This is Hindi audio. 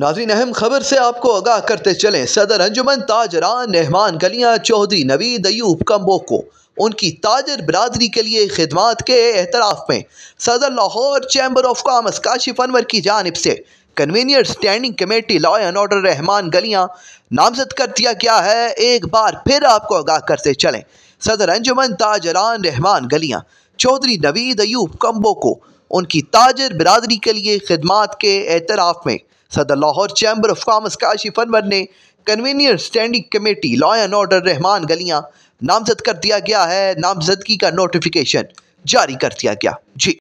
नाजीन अहम खबर से आपको आगाह करते चलें सदर अंजुमन ताजरान रहमान गलियाँ चौधरी नवीद अयूब कम्बो को उनकी ताजर बरदरी के लिए खदमात के एतराफ़ में सदर Lahore chamber of commerce Kashif Anwar की जानब से convener standing committee law and order Rehman Galian नामजद कर दिया गया है एक बार फिर आपको आगाह करते चलें सदर अंजुमन ताजरान रहमान गलियाँ चौधरी नवीद अयूब कम्बो को उनकी ताजर बिरादरी के लिए खदमात के एतराफ़ में सदर Lahore chamber of commerce Kashif Anwar ने convener standing committee law and order Rehman Galian नामजद कर दिया गया है नामजदगी का नोटिफिकेशन जारी कर दिया गया जी